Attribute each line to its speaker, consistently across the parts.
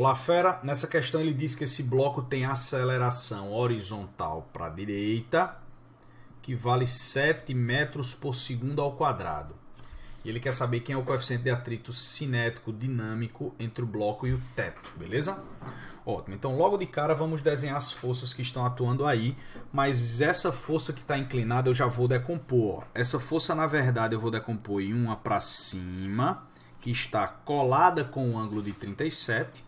Speaker 1: Olá, fera. Nessa questão ele diz que esse bloco tem aceleração horizontal para a direita, que vale 7 metros por segundo ao quadrado. E ele quer saber quem é o coeficiente de atrito cinético dinâmico entre o bloco e o teto, beleza? Ótimo. Então, logo de cara, vamos desenhar as forças que estão atuando aí, mas essa força que está inclinada eu já vou decompor. Essa força, na verdade, eu vou decompor em uma para cima, que está colada com o ângulo de 37,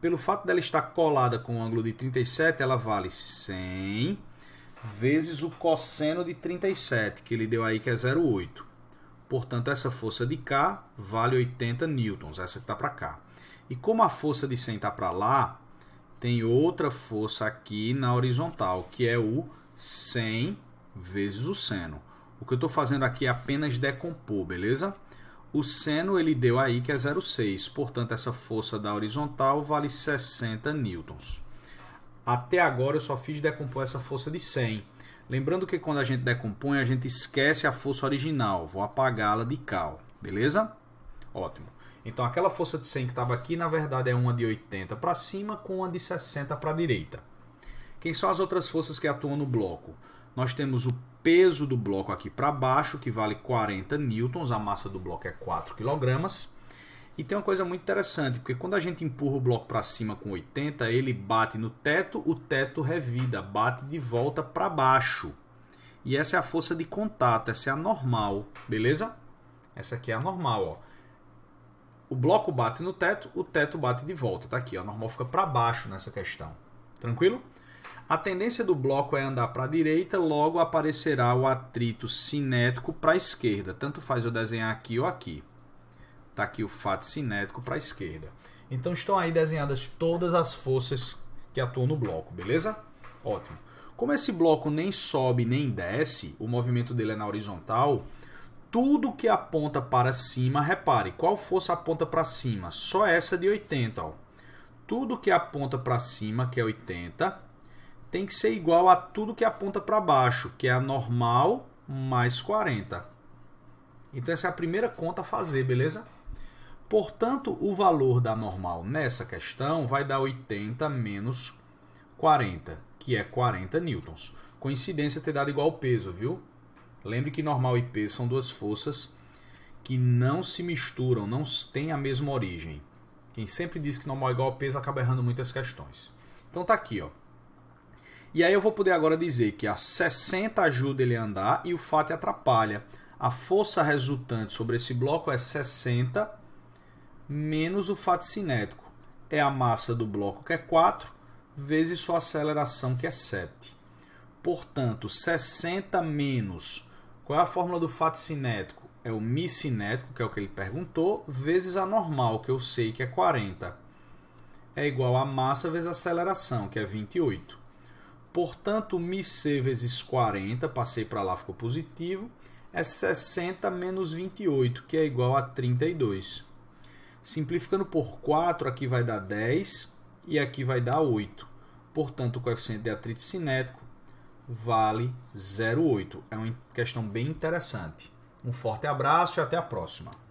Speaker 1: pelo fato dela estar colada com um ângulo de 37, ela vale 100 vezes o cosseno de 37, que ele deu aí que é 0,8. Portanto, essa força de cá vale 80 newtons, essa que está para cá. E como a força de 100 está para lá, tem outra força aqui na horizontal, que é o 100 vezes o seno. O que eu estou fazendo aqui é apenas decompor, beleza? O seno ele deu aí que é 0,6, portanto essa força da horizontal vale 60 newtons. Até agora eu só fiz decompor essa força de 100. Lembrando que quando a gente decompõe, a gente esquece a força original. Vou apagá-la de cal, beleza? Ótimo. Então aquela força de 100 que estava aqui, na verdade é uma de 80 para cima com uma de 60 para a direita. Quem são as outras forças que atuam no bloco? Nós temos o peso do bloco aqui para baixo, que vale 40 newtons, a massa do bloco é 4 kg. E tem uma coisa muito interessante, porque quando a gente empurra o bloco para cima com 80, ele bate no teto, o teto revida, bate de volta para baixo. E essa é a força de contato, essa é a normal, beleza? Essa aqui é a normal, ó. O bloco bate no teto, o teto bate de volta, tá aqui, ó. A normal fica para baixo nessa questão. Tranquilo? A tendência do bloco é andar para a direita, logo aparecerá o atrito cinético para a esquerda. Tanto faz eu desenhar aqui ou aqui. Está aqui o fato cinético para a esquerda. Então estão aí desenhadas todas as forças que atuam no bloco, beleza? Ótimo. Como esse bloco nem sobe nem desce, o movimento dele é na horizontal, tudo que aponta para cima, repare, qual força aponta para cima? Só essa de 80, ó. Tudo que aponta para cima, que é 80, tem que ser igual a tudo que aponta para baixo, que é a normal mais 40. Então essa é a primeira conta a fazer, beleza? Portanto, o valor da normal nessa questão vai dar 80 menos 40, que é 40 newtons. Coincidência ter dado igual peso, viu? Lembre que normal e peso são duas forças que não se misturam, não têm a mesma origem. Quem sempre diz que normal é igual a peso acaba errando muitas questões. Então tá aqui, ó. E aí eu vou poder agora dizer que a 60 ajuda ele a andar e o fato atrapalha. A força resultante sobre esse bloco é 60 menos o fato cinético. É a massa do bloco, que é 4, vezes sua aceleração, que é 7. Portanto, 60 menos... Qual é a fórmula do fato cinético? É o mi cinético, que é o que ele perguntou, vezes a normal, que eu sei que é 40. É igual a massa vezes a aceleração, que é 28. Portanto, mi C vezes 40, passei para lá, ficou positivo, é 60 menos 28, que é igual a 32. Simplificando por 4, aqui vai dar 10 e aqui vai dar 8. Portanto, o coeficiente de atrito cinético vale 0,8. É uma questão bem interessante. Um forte abraço e até a próxima.